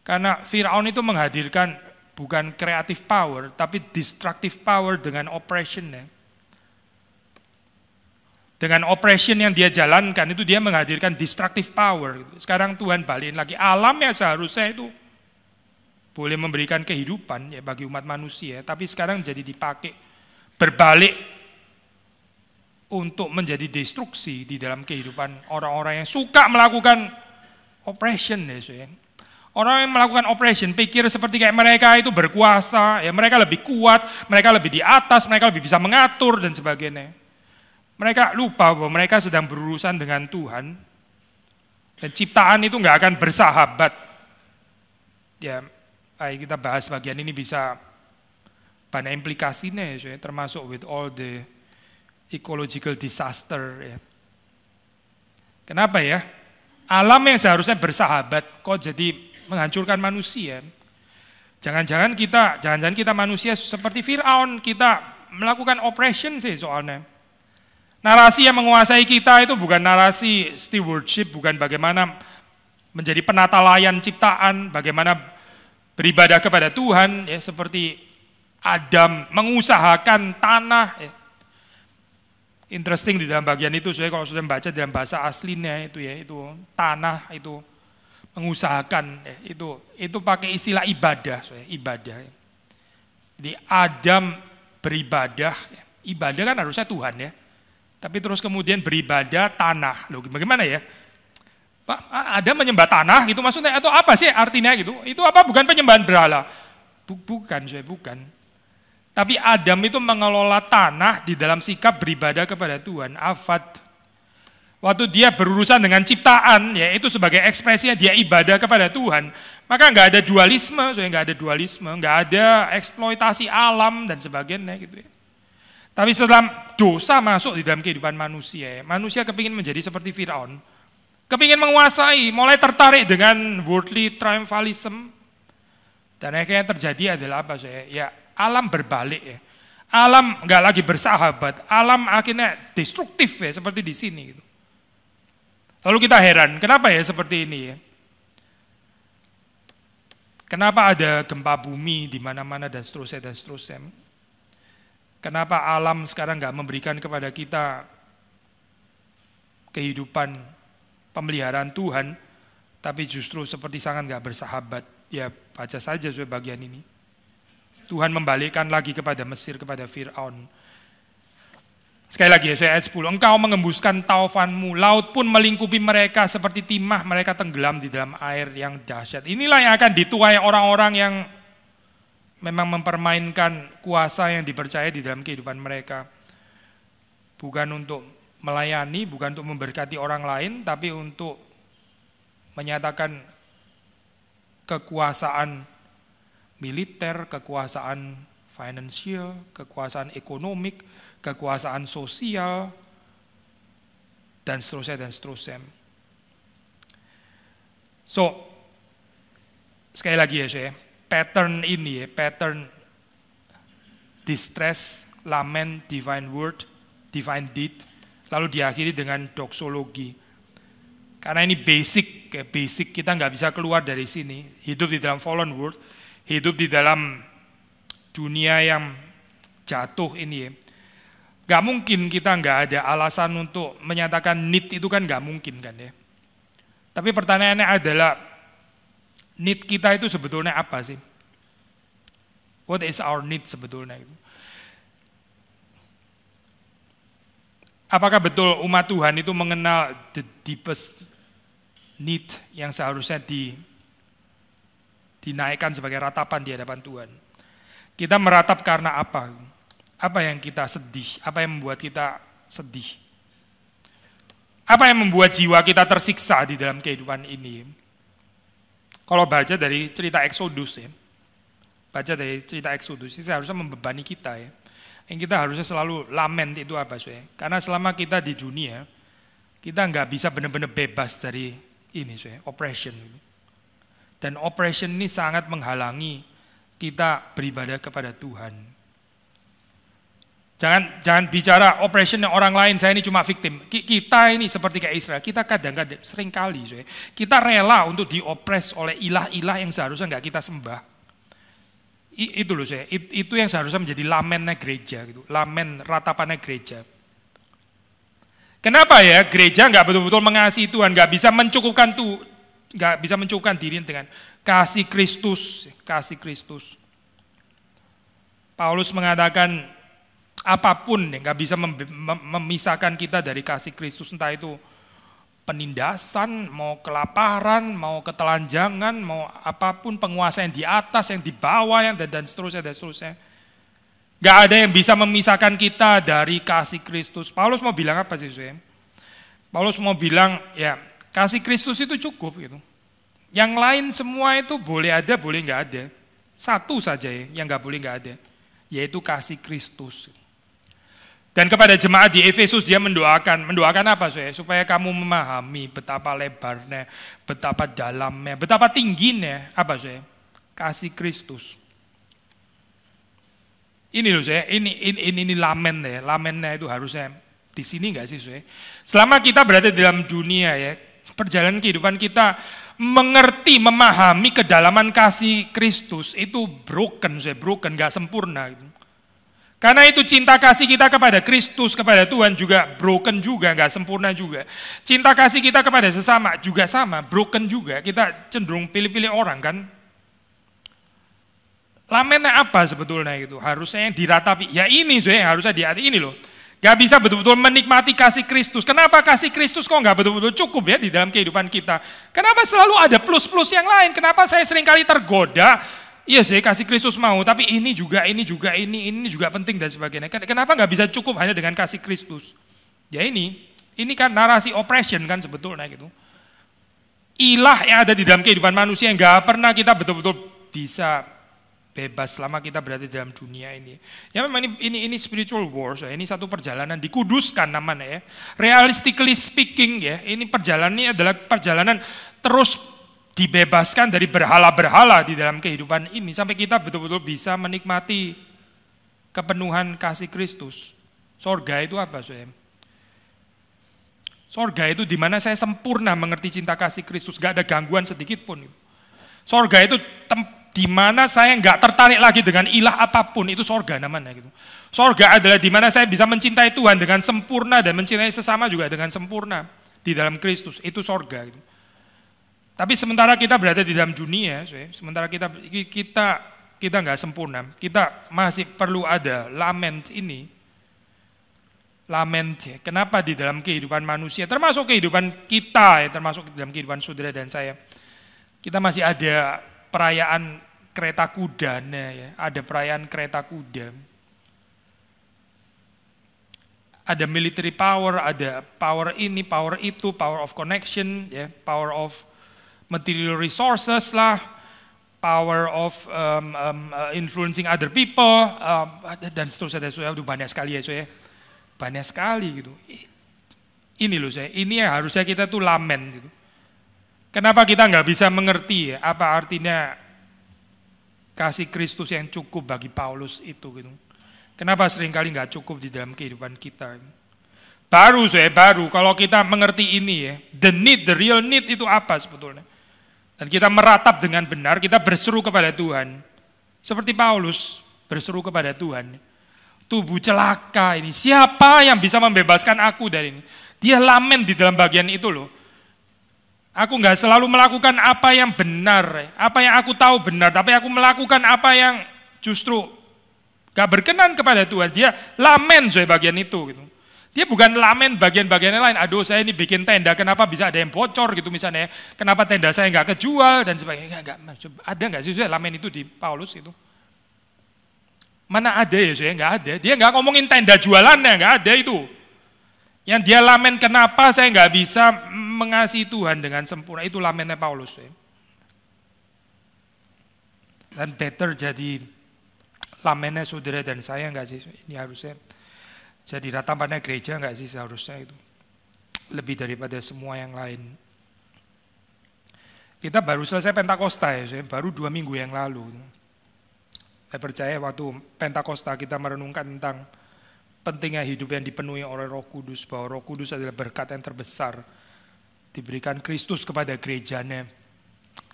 Karena Firaun itu menghadirkan bukan creative power, tapi destructive power dengan oppressionnya. Dengan oppression yang dia jalankan itu dia menghadirkan destructive power. Sekarang Tuhan balikin lagi alam yang seharusnya itu boleh memberikan kehidupan ya bagi umat manusia, tapi sekarang jadi dipakai berbalik untuk menjadi destruksi di dalam kehidupan orang-orang yang suka melakukan oppression ya, so, ya. Orang yang melakukan oppression pikir seperti kayak mereka itu berkuasa, ya mereka lebih kuat, mereka lebih di atas, mereka lebih bisa mengatur dan sebagainya. Mereka lupa bahwa mereka sedang berurusan dengan Tuhan dan ciptaan itu nggak akan bersahabat. Ya, Ayo kita bahas bagian ini bisa banyak implikasinya ya, termasuk with all the ecological disaster ya. Kenapa ya? Alam yang seharusnya bersahabat kok jadi menghancurkan manusia. Jangan-jangan kita, jangan-jangan kita manusia seperti Firaun, kita melakukan oppression sih soalnya. Narasi yang menguasai kita itu bukan narasi stewardship, bukan bagaimana menjadi penata layan ciptaan, bagaimana beribadah kepada Tuhan ya seperti Adam mengusahakan tanah ya. interesting di dalam bagian itu saya kalau sudah membaca dalam bahasa aslinya itu ya itu tanah itu mengusahakan ya, itu itu pakai istilah ibadah saya ibadah ya. jadi Adam beribadah ya. ibadah kan harusnya Tuhan ya tapi terus kemudian beribadah tanah loh bagaimana ya ada menyembah tanah gitu maksudnya atau apa sih artinya gitu? Itu apa bukan penyembahan berhala? Bukan, saya bukan. Tapi Adam itu mengelola tanah di dalam sikap beribadah kepada Tuhan. Afat. Waktu dia berurusan dengan ciptaan, yaitu itu sebagai ekspresinya dia ibadah kepada Tuhan. Maka nggak ada dualisme, soalnya nggak ada dualisme, nggak ada eksploitasi alam dan sebagainya gitu ya. Tapi setelah dosa masuk di dalam kehidupan manusia, ya, manusia kepingin menjadi seperti Fir'aun kepingin menguasai, mulai tertarik dengan worldly triumphalism. Dan akhirnya yang terjadi adalah apa saya? Ya alam berbalik ya. Alam nggak lagi bersahabat, alam akhirnya destruktif ya seperti di sini. Gitu. Lalu kita heran, kenapa ya seperti ini ya? Kenapa ada gempa bumi di mana-mana dan seterusnya dan seterusnya? Kenapa alam sekarang nggak memberikan kepada kita kehidupan pemeliharaan Tuhan, tapi justru seperti sangat nggak bersahabat. Ya baca saja sebagai bagian ini. Tuhan membalikkan lagi kepada Mesir, kepada Fir'aun. Sekali lagi Yosua ayat 10, engkau mengembuskan taufanmu, laut pun melingkupi mereka seperti timah, mereka tenggelam di dalam air yang dahsyat. Inilah yang akan dituai orang-orang yang memang mempermainkan kuasa yang dipercaya di dalam kehidupan mereka. Bukan untuk melayani bukan untuk memberkati orang lain tapi untuk menyatakan kekuasaan militer, kekuasaan finansial, kekuasaan ekonomik, kekuasaan sosial dan seterusnya dan seterusnya. So, sekali lagi ya saya, pattern ini ya, pattern distress, lament, divine word, divine deed, Lalu diakhiri dengan doksologi. Karena ini basic, kayak basic kita nggak bisa keluar dari sini. Hidup di dalam fallen world, hidup di dalam dunia yang jatuh ini ya. Gak mungkin kita nggak ada alasan untuk menyatakan need itu kan nggak mungkin kan ya. Tapi pertanyaannya adalah need kita itu sebetulnya apa sih? What is our need sebetulnya? Itu? Apakah betul umat Tuhan itu mengenal the deepest need yang seharusnya di, dinaikkan sebagai ratapan di hadapan Tuhan? Kita meratap karena apa? Apa yang kita sedih? Apa yang membuat kita sedih? Apa yang membuat jiwa kita tersiksa di dalam kehidupan ini? Kalau baca dari cerita Exodus ya, baca dari cerita Exodus, ini seharusnya membebani kita ya yang kita harusnya selalu lament itu apa saya? Karena selama kita di dunia, kita nggak bisa benar-benar bebas dari ini saya, oppression. Dan oppression ini sangat menghalangi kita beribadah kepada Tuhan. Jangan jangan bicara oppression yang orang lain, saya ini cuma victim. Kita ini seperti kayak Israel, kita kadang-kadang sering kali, saya, kita rela untuk diopres oleh ilah-ilah yang seharusnya nggak kita sembah. I, itu loh saya, it, itu yang seharusnya menjadi lamennya gereja, gitu. lamen ratapannya gereja. Kenapa ya gereja nggak betul-betul mengasihi Tuhan, nggak bisa mencukupkan tuh, nggak bisa mencukupkan diri dengan kasih Kristus, kasih Kristus. Paulus mengatakan apapun yang nggak bisa mem memisahkan kita dari kasih Kristus, entah itu penindasan, mau kelaparan, mau ketelanjangan, mau apapun penguasa yang di atas, yang di bawah, yang dan, dan seterusnya, dan seterusnya. Gak ada yang bisa memisahkan kita dari kasih Kristus. Paulus mau bilang apa sih, Suem? Paulus mau bilang, ya kasih Kristus itu cukup gitu. Yang lain semua itu boleh ada, boleh nggak ada. Satu saja ya, yang nggak boleh nggak ada, yaitu kasih Kristus. Dan kepada jemaat di Efesus dia mendoakan. Mendoakan apa saya? Supaya kamu memahami betapa lebarnya, betapa dalamnya, betapa tingginya. Apa saya? Kasih Kristus. Ini loh saya, ini ini ini, ini lamen ya, lamennya itu harusnya di sini nggak sih saya? Selama kita berada dalam dunia ya, perjalanan kehidupan kita mengerti, memahami kedalaman kasih Kristus itu broken saya, broken, nggak sempurna. Gitu. Karena itu cinta kasih kita kepada Kristus, kepada Tuhan juga broken juga, nggak sempurna juga. Cinta kasih kita kepada sesama juga sama, broken juga. Kita cenderung pilih-pilih orang kan. Lamennya apa sebetulnya itu? Harusnya yang diratapi. Ya ini saya yang harusnya di ini loh. Gak bisa betul-betul menikmati kasih Kristus. Kenapa kasih Kristus kok gak betul-betul cukup ya di dalam kehidupan kita? Kenapa selalu ada plus-plus yang lain? Kenapa saya seringkali tergoda Iya sih kasih Kristus mau, tapi ini juga, ini juga, ini, ini juga penting dan sebagainya. Kenapa nggak bisa cukup hanya dengan kasih Kristus? Ya ini, ini kan narasi oppression kan sebetulnya gitu. Ilah yang ada di dalam kehidupan manusia yang nggak pernah kita betul-betul bisa bebas selama kita berada di dalam dunia ini. Ya memang ini ini, ini spiritual wars ya. ini satu perjalanan dikuduskan namanya ya. Realistically speaking ya, ini perjalanannya adalah perjalanan terus dibebaskan dari berhala-berhala di dalam kehidupan ini sampai kita betul-betul bisa menikmati kepenuhan kasih Kristus. Sorga itu apa, Soem? Sorga itu dimana saya sempurna mengerti cinta kasih Kristus, gak ada gangguan sedikit pun. Sorga itu dimana saya nggak tertarik lagi dengan ilah apapun, itu sorga namanya gitu. Sorga adalah dimana saya bisa mencintai Tuhan dengan sempurna dan mencintai sesama juga dengan sempurna di dalam Kristus, itu sorga. Gitu. Tapi sementara kita berada di dalam dunia, sementara kita kita kita nggak sempurna, kita masih perlu ada lament ini. Lament, ya. kenapa di dalam kehidupan manusia, termasuk kehidupan kita, ya, termasuk dalam kehidupan saudara dan saya, kita masih ada perayaan kereta kuda, ya, ada perayaan kereta kuda. Ada military power, ada power ini, power itu, power of connection, ya, power of material resources lah, power of um, um, uh, influencing other people, um, dan seterusnya, dan seterusnya, banyak sekali ya, saya. Banyak sekali gitu. Ini loh saya, ini yang harusnya kita tuh lamen gitu. Kenapa kita nggak bisa mengerti ya, apa artinya kasih Kristus yang cukup bagi Paulus itu gitu. Kenapa seringkali nggak cukup di dalam kehidupan kita? Baru saya baru kalau kita mengerti ini ya, the need, the real need itu apa sebetulnya? dan kita meratap dengan benar, kita berseru kepada Tuhan. Seperti Paulus berseru kepada Tuhan. Tubuh celaka ini, siapa yang bisa membebaskan aku dari ini? Dia lamen di dalam bagian itu loh. Aku nggak selalu melakukan apa yang benar, apa yang aku tahu benar, tapi aku melakukan apa yang justru gak berkenan kepada Tuhan. Dia lamen sebagai bagian itu. Gitu. Dia bukan lamen bagian-bagiannya lain. Aduh saya ini bikin tenda, kenapa bisa ada yang bocor gitu misalnya. Ya? Kenapa tenda saya nggak kejual dan sebagainya. Enggak, ada nggak sih lamen itu di Paulus itu? Mana ada ya saya nggak ada. Dia nggak ngomongin tenda jualannya, nggak ada itu. Yang dia lamen kenapa saya nggak bisa mengasihi Tuhan dengan sempurna. Itu lamennya Paulus. Ya. Dan better jadi lamennya saudara dan saya nggak sih. Ini harusnya jadi datang pada gereja nggak sih seharusnya itu? Lebih daripada semua yang lain. Kita baru selesai Pentakosta ya, baru dua minggu yang lalu. Saya percaya waktu Pentakosta kita merenungkan tentang pentingnya hidup yang dipenuhi oleh Roh Kudus, bahwa Roh Kudus adalah berkat yang terbesar diberikan Kristus kepada gerejanya.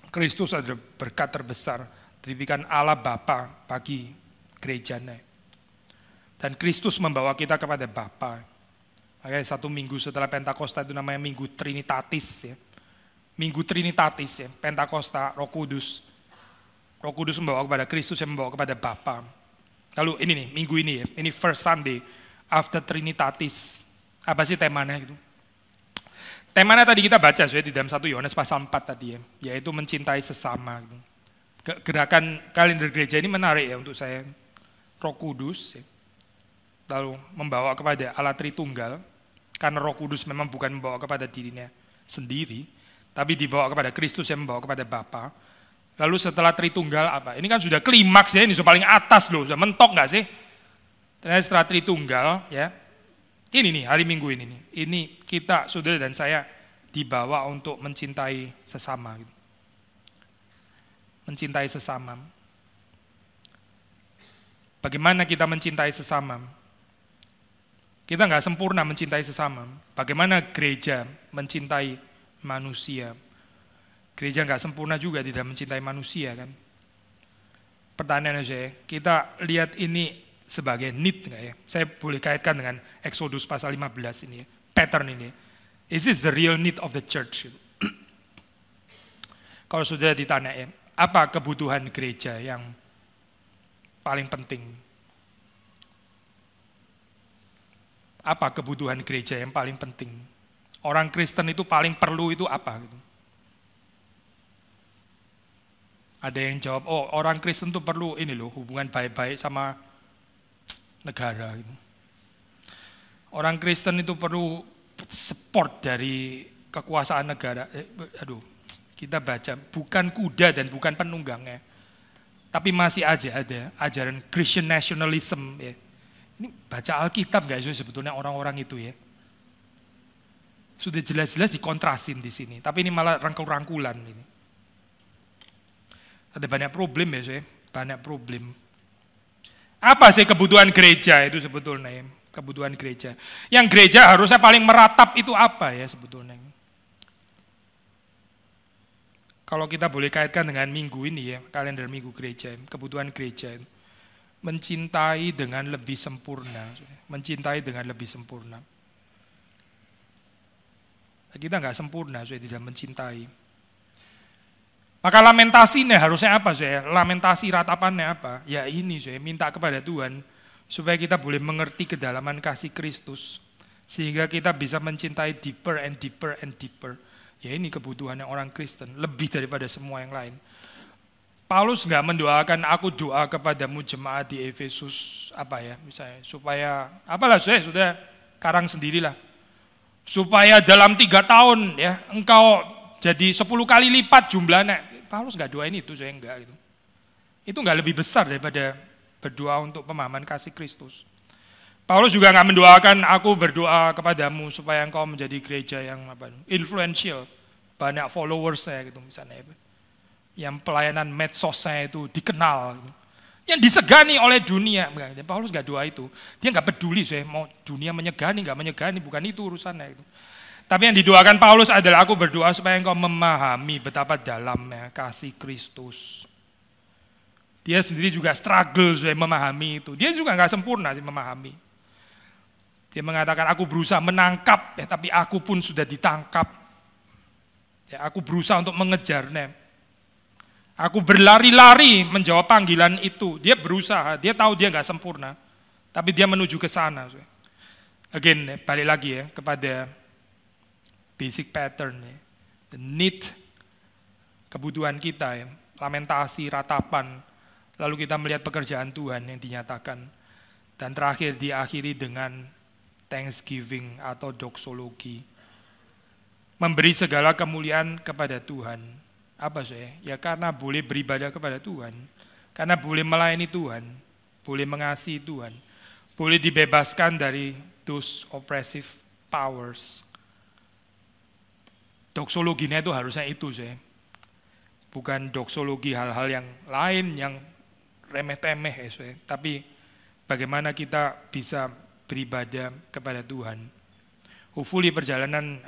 Kristus adalah berkat terbesar diberikan Allah Bapa bagi gerejanya. Dan Kristus membawa kita kepada Bapa. Oke, satu minggu setelah Pentakosta itu namanya Minggu Trinitatis ya. Minggu Trinitatis ya, Pentakosta, Roh Kudus. Roh Kudus membawa kepada Kristus yang membawa kepada Bapa. Lalu ini nih, minggu ini ya, ini first Sunday after Trinitatis. Apa sih temanya itu? Temanya tadi kita baca sudah di dalam satu Yohanes pasal 4 tadi ya, yaitu mencintai sesama. Gerakan kalender gereja ini menarik ya untuk saya. Roh Kudus, ya lalu membawa kepada Allah Tritunggal, karena Roh Kudus memang bukan membawa kepada dirinya sendiri, tapi dibawa kepada Kristus yang membawa kepada Bapa. Lalu setelah Tritunggal apa? Ini kan sudah klimaks ya, ini sudah paling atas loh, sudah mentok nggak sih? Ternyata setelah Tritunggal ya, ini nih hari Minggu ini nih, ini kita saudara dan saya dibawa untuk mencintai sesama. Gitu. Mencintai sesama. Bagaimana kita mencintai sesama? Kita nggak sempurna mencintai sesama. Bagaimana gereja mencintai manusia? Gereja nggak sempurna juga tidak mencintai manusia kan? Pertanyaan aja ya, kita lihat ini sebagai need nggak ya? Saya boleh kaitkan dengan Exodus pasal 15 ini, ya. pattern ini. Is this the real need of the church? Kalau sudah ditanya ya, apa kebutuhan gereja yang paling penting apa kebutuhan gereja yang paling penting? Orang Kristen itu paling perlu itu apa? Gitu? Ada yang jawab, oh orang Kristen itu perlu ini loh, hubungan baik-baik sama negara. Gitu. Orang Kristen itu perlu support dari kekuasaan negara. Eh, aduh, kita baca, bukan kuda dan bukan penunggangnya. Tapi masih aja ada ajaran Christian nationalism ya ini baca Alkitab guys sebetulnya orang-orang itu ya. Sudah jelas-jelas dikontrasin di sini, tapi ini malah rangkul-rangkulan ini. Ada banyak problem ya, banyak problem. Apa sih kebutuhan gereja itu sebetulnya ya? Kebutuhan gereja. Yang gereja harusnya paling meratap itu apa ya sebetulnya? Kalau kita boleh kaitkan dengan minggu ini ya, kalender minggu gereja, kebutuhan gereja. Ya mencintai dengan lebih sempurna, mencintai dengan lebih sempurna. Kita nggak sempurna, saya tidak mencintai. Maka lamentasinya harusnya apa, saya? Lamentasi ratapannya apa? Ya ini, saya minta kepada Tuhan supaya kita boleh mengerti kedalaman kasih Kristus, sehingga kita bisa mencintai deeper and deeper and deeper. Ya ini kebutuhannya orang Kristen, lebih daripada semua yang lain. Paulus nggak mendoakan aku doa kepadamu jemaat di Efesus apa ya misalnya supaya apalah sudah sudah karang sendirilah supaya dalam tiga tahun ya engkau jadi sepuluh kali lipat jumlahnya Paulus nggak doain itu saya nggak gitu itu nggak lebih besar daripada berdoa untuk pemahaman kasih Kristus Paulus juga nggak mendoakan aku berdoa kepadamu supaya engkau menjadi gereja yang apa influential banyak followersnya gitu misalnya ya yang pelayanan medsosnya itu dikenal. Yang disegani oleh dunia. Dan Paulus gak doa itu. Dia gak peduli saya mau dunia menyegani, gak menyegani. Bukan itu urusannya. Itu. Tapi yang didoakan Paulus adalah aku berdoa supaya engkau memahami betapa dalamnya kasih Kristus. Dia sendiri juga struggle supaya memahami itu. Dia juga gak sempurna sih memahami. Dia mengatakan aku berusaha menangkap, ya, tapi aku pun sudah ditangkap. Ya, aku berusaha untuk mengejarnya Aku berlari-lari menjawab panggilan itu. Dia berusaha, dia tahu dia nggak sempurna, tapi dia menuju ke sana. Again, balik lagi ya kepada basic pattern, ya. the need, kebutuhan kita, ya. lamentasi, ratapan, lalu kita melihat pekerjaan Tuhan yang dinyatakan, dan terakhir diakhiri dengan thanksgiving atau doxologi, memberi segala kemuliaan kepada Tuhan apa saya? Ya karena boleh beribadah kepada Tuhan. Karena boleh melayani Tuhan. Boleh mengasihi Tuhan. Boleh dibebaskan dari those oppressive powers. Doksologinya itu harusnya itu saya. Bukan doksologi hal-hal yang lain yang remeh-temeh ya Tapi bagaimana kita bisa beribadah kepada Tuhan. Hopefully perjalanan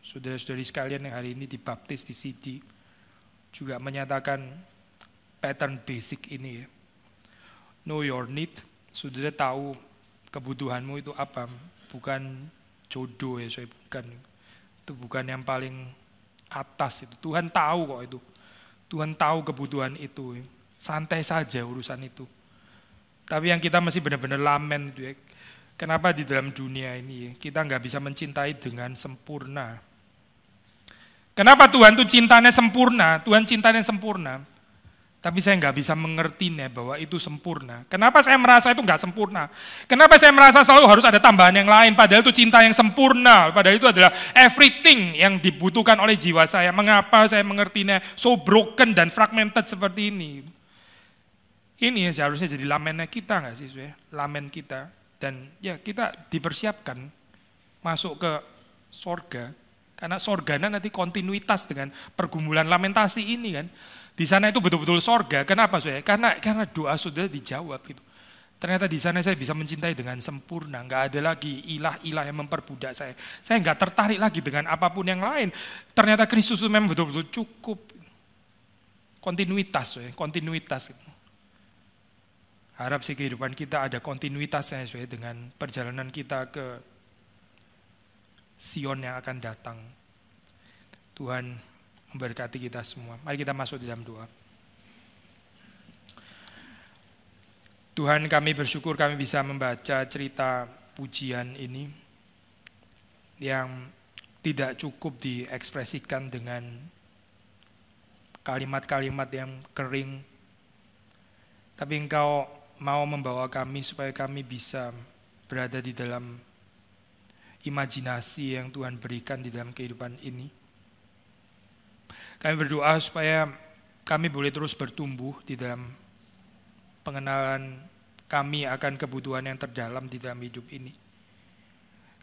saudara-saudari sekalian yang hari ini dibaptis di Sidi juga menyatakan pattern basic ini ya. Know your need, sudah tahu kebutuhanmu itu apa, bukan jodoh ya, saya bukan itu bukan yang paling atas itu. Tuhan tahu kok itu. Tuhan tahu kebutuhan itu. Santai saja urusan itu. Tapi yang kita masih benar-benar lamen itu ya. Kenapa di dalam dunia ini kita nggak bisa mencintai dengan sempurna Kenapa Tuhan itu cintanya sempurna? Tuhan cintanya sempurna. Tapi saya nggak bisa mengerti nih bahwa itu sempurna. Kenapa saya merasa itu nggak sempurna? Kenapa saya merasa selalu harus ada tambahan yang lain? Padahal itu cinta yang sempurna. Padahal itu adalah everything yang dibutuhkan oleh jiwa saya. Mengapa saya mengertinya so broken dan fragmented seperti ini? Ini yang seharusnya jadi lamennya kita nggak sih? Suya? Lamen kita. Dan ya kita dipersiapkan masuk ke sorga karena sorga nanti kontinuitas dengan pergumulan lamentasi ini kan. Di sana itu betul-betul sorga. Kenapa saya? Karena karena doa sudah dijawab gitu. Ternyata di sana saya bisa mencintai dengan sempurna. Nggak ada lagi ilah-ilah yang memperbudak saya. Saya nggak tertarik lagi dengan apapun yang lain. Ternyata Kristus itu memang betul-betul cukup. Kontinuitas, saya. kontinuitas. Gitu. Harap sih kehidupan kita ada kontinuitasnya saya dengan perjalanan kita ke Sion yang akan datang. Tuhan memberkati kita semua. Mari kita masuk di dalam doa. Tuhan kami bersyukur kami bisa membaca cerita pujian ini yang tidak cukup diekspresikan dengan kalimat-kalimat yang kering. Tapi engkau mau membawa kami supaya kami bisa berada di dalam imajinasi yang Tuhan berikan di dalam kehidupan ini. Kami berdoa supaya kami boleh terus bertumbuh di dalam pengenalan kami akan kebutuhan yang terdalam di dalam hidup ini.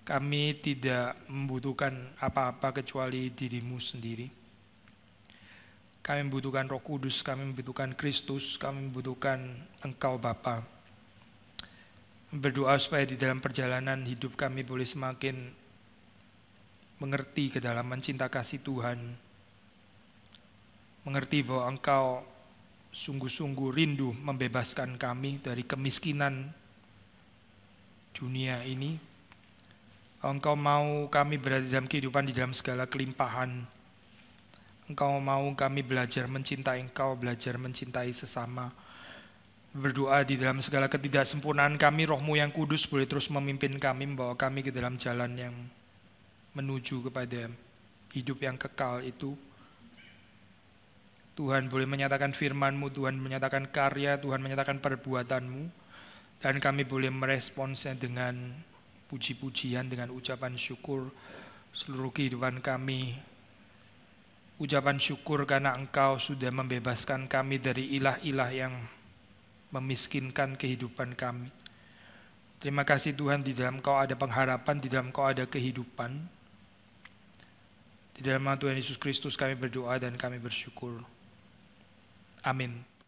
Kami tidak membutuhkan apa-apa kecuali dirimu sendiri. Kami membutuhkan roh kudus, kami membutuhkan Kristus, kami membutuhkan engkau Bapa berdoa supaya di dalam perjalanan hidup kami boleh semakin mengerti kedalaman cinta kasih Tuhan. Mengerti bahwa Engkau sungguh-sungguh rindu membebaskan kami dari kemiskinan dunia ini. Engkau mau kami berada dalam kehidupan di dalam segala kelimpahan. Engkau mau kami belajar mencintai Engkau, belajar mencintai sesama berdoa di dalam segala ketidaksempurnaan kami, rohmu yang kudus boleh terus memimpin kami, membawa kami ke dalam jalan yang menuju kepada hidup yang kekal itu. Tuhan boleh menyatakan firmanmu, Tuhan menyatakan karya, Tuhan menyatakan perbuatanmu, dan kami boleh meresponsnya dengan puji-pujian, dengan ucapan syukur seluruh kehidupan kami, ucapan syukur karena Engkau sudah membebaskan kami dari ilah-ilah yang memiskinkan kehidupan kami. Terima kasih Tuhan di dalam kau ada pengharapan, di dalam kau ada kehidupan. Di dalam nama Tuhan Yesus Kristus kami berdoa dan kami bersyukur. Amin.